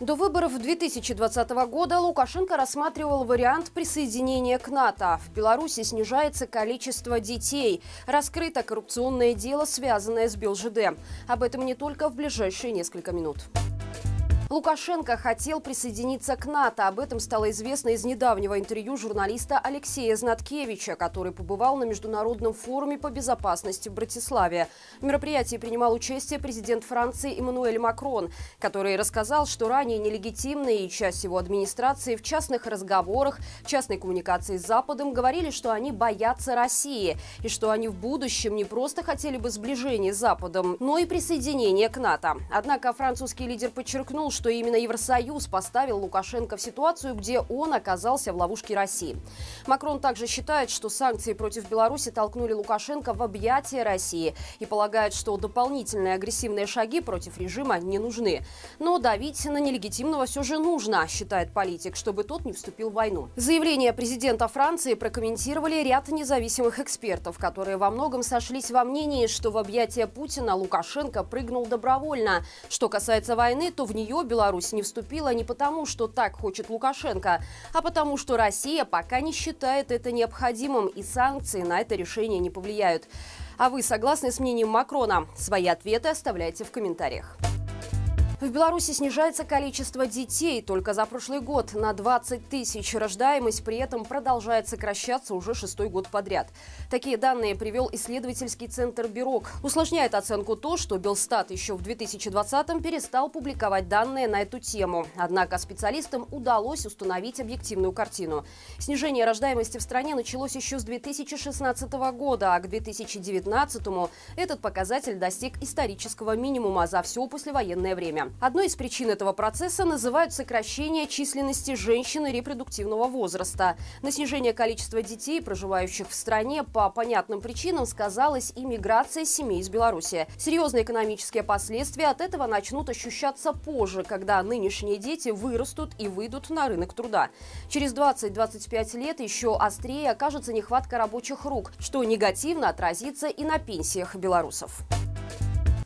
До выборов 2020 года Лукашенко рассматривал вариант присоединения к НАТО. В Беларуси снижается количество детей. Раскрыто коррупционное дело, связанное с БелЖД. Об этом не только в ближайшие несколько минут. Лукашенко хотел присоединиться к НАТО. Об этом стало известно из недавнего интервью журналиста Алексея Знаткевича, который побывал на Международном форуме по безопасности в Братиславе. В мероприятии принимал участие президент Франции Эммануэль Макрон, который рассказал, что ранее нелегитимные и часть его администрации в частных разговорах, частной коммуникации с Западом говорили, что они боятся России и что они в будущем не просто хотели бы сближения с Западом, но и присоединения к НАТО. Однако французский лидер подчеркнул, что именно Евросоюз поставил Лукашенко в ситуацию, где он оказался в ловушке России. Макрон также считает, что санкции против Беларуси толкнули Лукашенко в объятия России и полагает, что дополнительные агрессивные шаги против режима не нужны. Но давить на нелегитимного все же нужно, считает политик, чтобы тот не вступил в войну. Заявление президента Франции прокомментировали ряд независимых экспертов, которые во многом сошлись во мнении, что в объятия Путина Лукашенко прыгнул добровольно. Что касается войны, то в нее Беларусь не вступила не потому, что так хочет Лукашенко, а потому, что Россия пока не считает это необходимым, и санкции на это решение не повлияют. А вы согласны с мнением Макрона? Свои ответы оставляйте в комментариях. В Беларуси снижается количество детей. Только за прошлый год на 20 тысяч рождаемость при этом продолжает сокращаться уже шестой год подряд. Такие данные привел исследовательский центр «Бирок». Усложняет оценку то, что Белстат еще в 2020-м перестал публиковать данные на эту тему. Однако специалистам удалось установить объективную картину. Снижение рождаемости в стране началось еще с 2016 года, а к 2019 этот показатель достиг исторического минимума за все послевоенное время. Одной из причин этого процесса называют сокращение численности женщин репродуктивного возраста. На снижение количества детей, проживающих в стране, по понятным причинам сказалась и миграция семей из Беларуси. Серьезные экономические последствия от этого начнут ощущаться позже, когда нынешние дети вырастут и выйдут на рынок труда. Через 20-25 лет еще острее окажется нехватка рабочих рук, что негативно отразится и на пенсиях белорусов.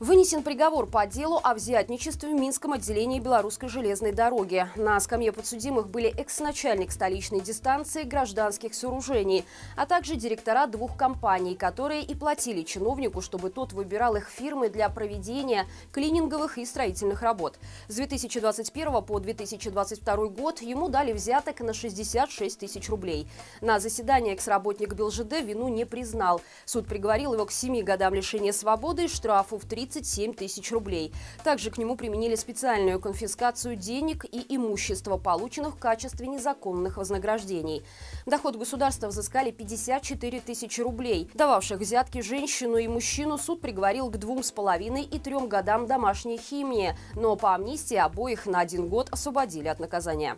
Вынесен приговор по делу о взятничестве в Минском отделении Белорусской железной дороги. На скамье подсудимых были экс-начальник столичной дистанции гражданских сооружений, а также директора двух компаний, которые и платили чиновнику, чтобы тот выбирал их фирмы для проведения клининговых и строительных работ. С 2021 по 2022 год ему дали взяток на 66 тысяч рублей. На заседании экс-работник БелЖД вину не признал. Суд приговорил его к 7 годам лишения свободы и штрафу в 30 37 тысяч рублей. Также к нему применили специальную конфискацию денег и имущества, полученных в качестве незаконных вознаграждений. Доход государства взыскали 54 тысячи рублей. Дававших взятки женщину и мужчину суд приговорил к двум с половиной и трем годам домашней химии, но по амнистии обоих на один год освободили от наказания.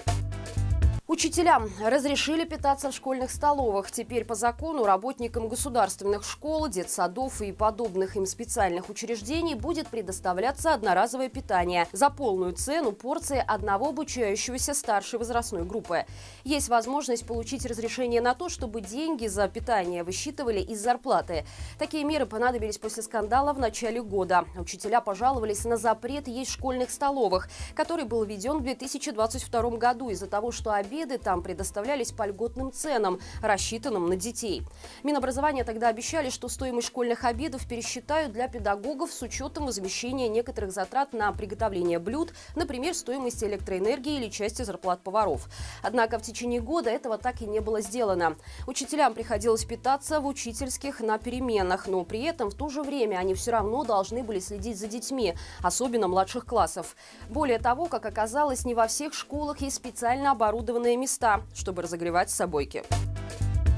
Учителям разрешили питаться в школьных столовых. Теперь по закону работникам государственных школ, детсадов и подобных им специальных учреждений будет предоставляться одноразовое питание за полную цену порции одного обучающегося старшей возрастной группы. Есть возможность получить разрешение на то, чтобы деньги за питание высчитывали из зарплаты. Такие меры понадобились после скандала в начале года. Учителя пожаловались на запрет есть в школьных столовых, который был введен в 2022 году из-за того, что обед обеды там предоставлялись по льготным ценам, рассчитанным на детей. Минобразование тогда обещали, что стоимость школьных обедов пересчитают для педагогов с учетом возмещения некоторых затрат на приготовление блюд, например, стоимость электроэнергии или части зарплат поваров. Однако в течение года этого так и не было сделано. Учителям приходилось питаться в учительских на переменах, но при этом в то же время они все равно должны были следить за детьми, особенно младших классов. Более того, как оказалось, не во всех школах есть специально оборудованные укромные места, чтобы разогревать собойки.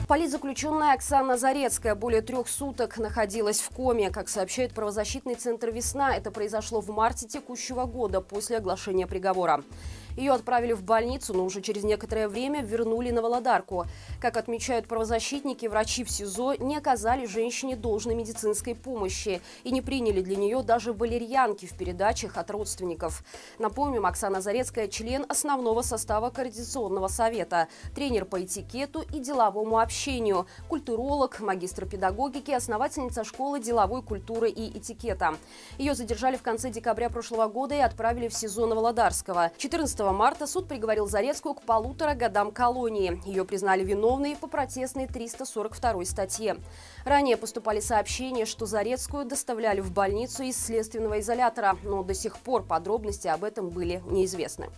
Политзаключенная Оксана Зарецкая более трех суток находилась в коме. Как сообщает правозащитный центр «Весна», это произошло в марте текущего года после оглашения приговора. Ее отправили в больницу, но уже через некоторое время вернули на Володарку. Как отмечают правозащитники, врачи в СИЗО не оказали женщине должной медицинской помощи и не приняли для нее даже валерьянки в передачах от родственников. Напомним, Оксана Зарецкая – член основного состава Координационного совета, тренер по этикету и деловому общению, культуролог, магистр педагогики, основательница школы деловой культуры и этикета. Ее задержали в конце декабря прошлого года и отправили в СИЗО на Володарского. 14 марта суд приговорил Зарецкую к полутора годам колонии. Ее признали виновной по протестной 342 статье. Ранее поступали сообщения, что Зарецкую доставляли в больницу из следственного изолятора, но до сих пор подробности об этом были неизвестны.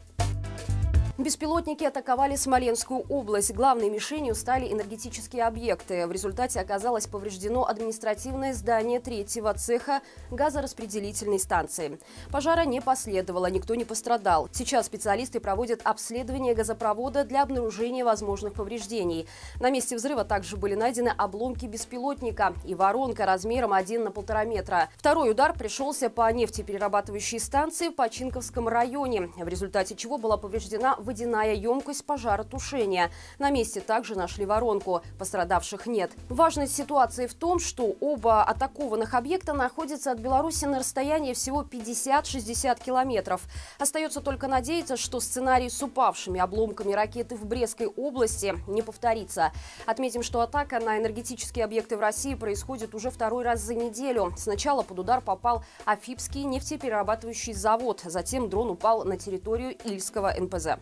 Беспилотники атаковали Смоленскую область. Главной мишенью стали энергетические объекты. В результате оказалось повреждено административное здание третьего цеха газораспределительной станции. Пожара не последовало, никто не пострадал. Сейчас специалисты проводят обследование газопровода для обнаружения возможных повреждений. На месте взрыва также были найдены обломки беспилотника и воронка размером 1 на полтора метра. Второй удар пришелся по нефтеперерабатывающей станции в Починковском районе, в результате чего была повреждена водяная емкость пожаротушения. На месте также нашли воронку. Пострадавших нет. Важность ситуации в том, что оба атакованных объекта находятся от Беларуси на расстоянии всего 50-60 километров. Остается только надеяться, что сценарий с упавшими обломками ракеты в Брестской области не повторится. Отметим, что атака на энергетические объекты в России происходит уже второй раз за неделю. Сначала под удар попал Афипский нефтеперерабатывающий завод, затем дрон упал на территорию Ильского НПЗ.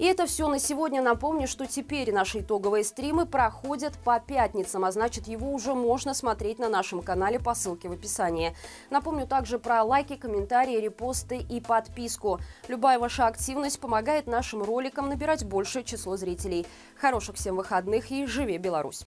И это все на сегодня. Напомню, что теперь наши итоговые стримы проходят по пятницам, а значит его уже можно смотреть на нашем канале по ссылке в описании. Напомню также про лайки, комментарии, репосты и подписку. Любая ваша активность помогает нашим роликам набирать большее число зрителей. Хороших всем выходных и живи Беларусь!